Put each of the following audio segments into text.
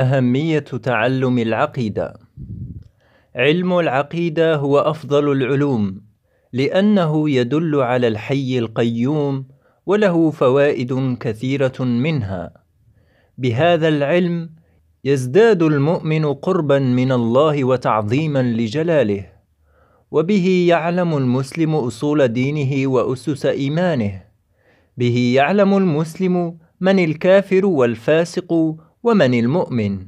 أهمية تعلم العقيدة علم العقيدة هو أفضل العلوم لأنه يدل على الحي القيوم وله فوائد كثيرة منها بهذا العلم يزداد المؤمن قربا من الله وتعظيما لجلاله وبه يعلم المسلم أصول دينه وأسس إيمانه به يعلم المسلم من الكافر والفاسق ومن المؤمن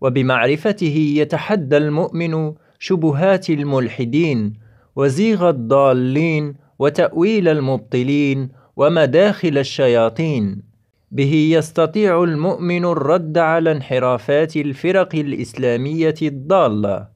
وبمعرفته يتحدى المؤمن شبهات الملحدين وزيغ الضالين وتاويل المبطلين ومداخل الشياطين به يستطيع المؤمن الرد على انحرافات الفرق الاسلاميه الضاله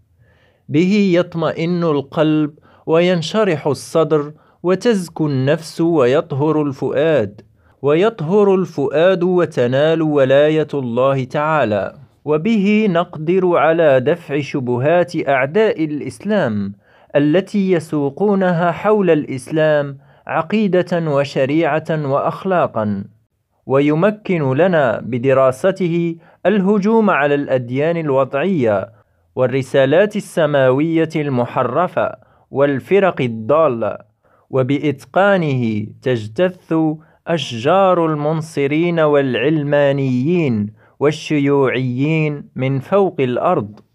به يطمئن القلب وينشرح الصدر وتزكو النفس ويطهر الفؤاد ويطهر الفؤاد وتنال ولاية الله تعالى وبه نقدر على دفع شبهات أعداء الإسلام التي يسوقونها حول الإسلام عقيدة وشريعة وأخلاقا ويمكن لنا بدراسته الهجوم على الأديان الوضعية والرسالات السماوية المحرفة والفرق الضالة وبإتقانه تجتث أشجار المنصرين والعلمانيين والشيوعيين من فوق الأرض